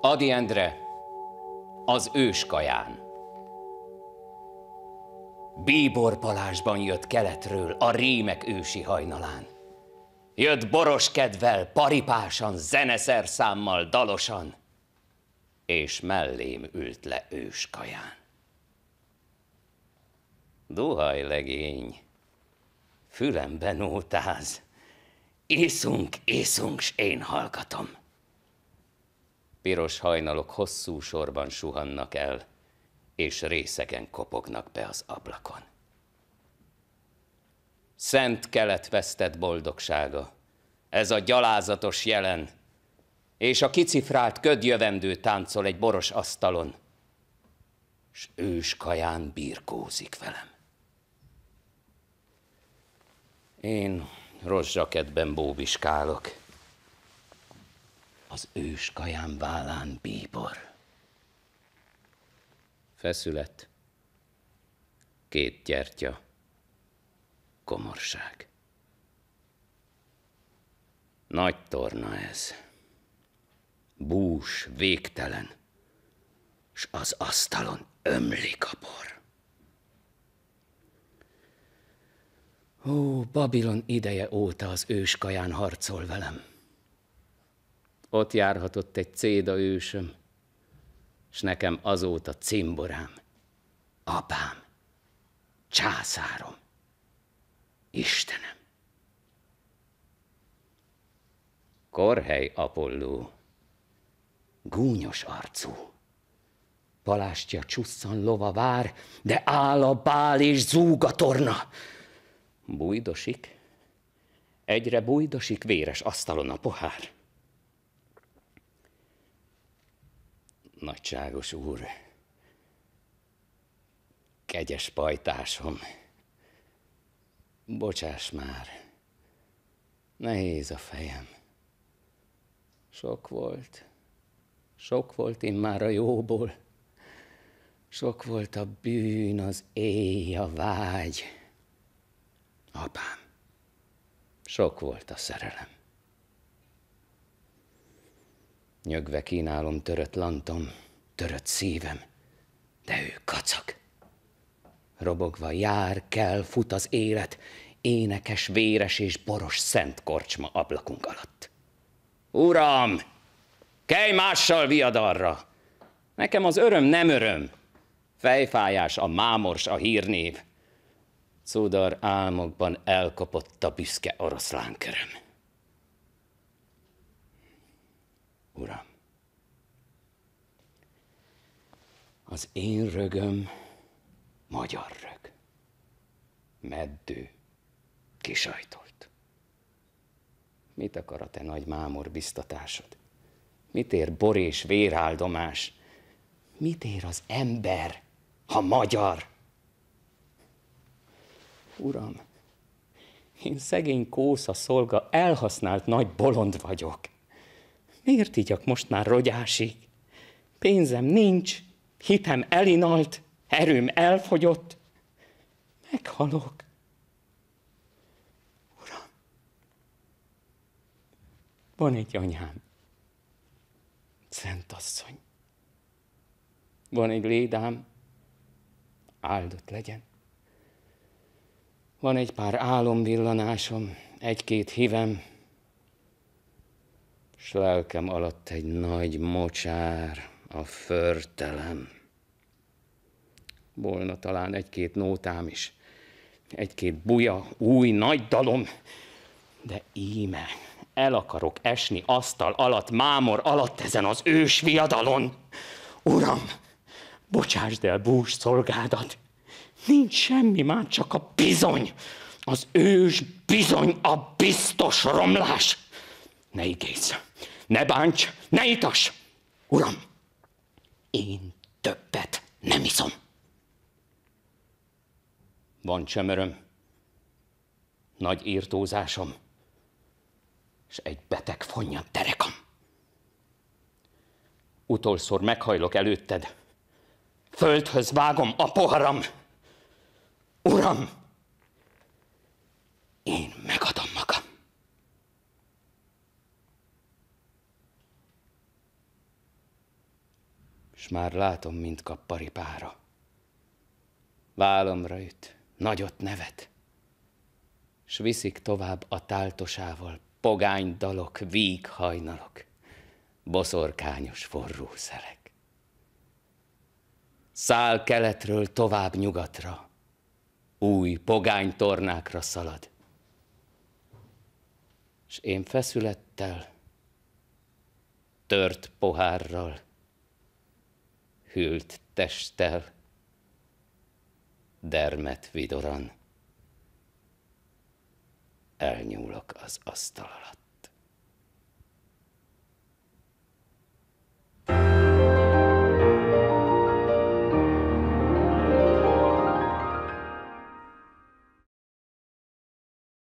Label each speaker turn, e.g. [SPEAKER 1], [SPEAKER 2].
[SPEAKER 1] Adi Endre, az őskaján. Bíbor palásban jött keletről a rímek ősi hajnalán. Jött boros kedvel, paripásan, zeneszerszámmal, dalosan, és mellém ült le őskaján. Duhaj legény, fülemben ótáz, iszunk, iszunk, s én hallgatom piros hajnalok hosszú sorban suhannak el, és részeken kopognak be az ablakon. Szent kelet vesztett boldogsága, ez a gyalázatos jelen, és a kicifrált ködjövendő táncol egy boros asztalon, s kaján birkózik velem. Én rozsaketben bóbiskálok, az ős kaján vállán bíbor. Feszület, két gyertya, komorság. Nagy torna ez, bús, végtelen, s az asztalon ömlik a bor. Ó, Babilon ideje óta az kaján harcol velem. Ott járhatott egy céda ősöm, és nekem azóta cimborám, apám, császárom, Istenem. Korhely Apolló, gúnyos arcú, palástja csusszan lova vár, de áll a bál és zúg a torna. Bújdosik, egyre bújdosik véres asztalon a pohár. nagyságos úr, kegyes pajtásom, bocsáss már, nehéz a fejem. Sok volt, sok volt én már a jóból, sok volt a bűn, az éj, a vágy. Apám, sok volt a szerelem. Nyögve kínálom törött lantom, törött szívem, de ő kacag. Robogva jár, kell, fut az élet, énekes, véres és boros szent korcsma ablakunk alatt. Uram, kelj mással viadarra! Nekem az öröm nem öröm. Fejfájás a mámors a hírnév. Cudar álmokban elkopott a büszke oroszlánköröm. Uram. Az én rögöm magyar rög, meddő, kisajtolt. Mit akar a te nagy mámor biztatásod? Mit ér bor és véráldomás? Mit ér az ember, ha magyar? Uram, én szegény kósza szolga, elhasznált nagy bolond vagyok. Miért igyak most már rogyásig? Pénzem nincs, hitem elinalt, erőm elfogyott. Meghalok. Uram, van egy anyám, szent asszony. Van egy lédám, áldott legyen. Van egy pár álomvillanásom, egy-két hívem, s lelkem alatt egy nagy mocsár, a förtelem. Volna talán egy-két nótám is, egy-két buja, új nagy dalom, de íme, el akarok esni asztal alatt, mámor alatt ezen az ős viadalon. Uram, bocsásd el bús szolgádat, nincs semmi már, csak a bizony, az ős bizony, a biztos romlás. Ne igézz! ne bánts, ne itas! Uram, én többet nem iszom. Van csemeröm, nagy írtózásom, és egy beteg fonnyad derekam. Utolszor meghajlok előtted, földhöz vágom a poharam. Uram, s már látom, mint kap paripára. Válomra üt, nagyot nevet, s viszik tovább a táltosával pogány dalok, víg hajnalok, boszorkányos forró szelek. Szál keletről tovább nyugatra, új pogány tornákra szalad. S én feszülettel, tört pohárral, hűlt testtel, dermet vidoran. Elnyúlok az asztal alatt.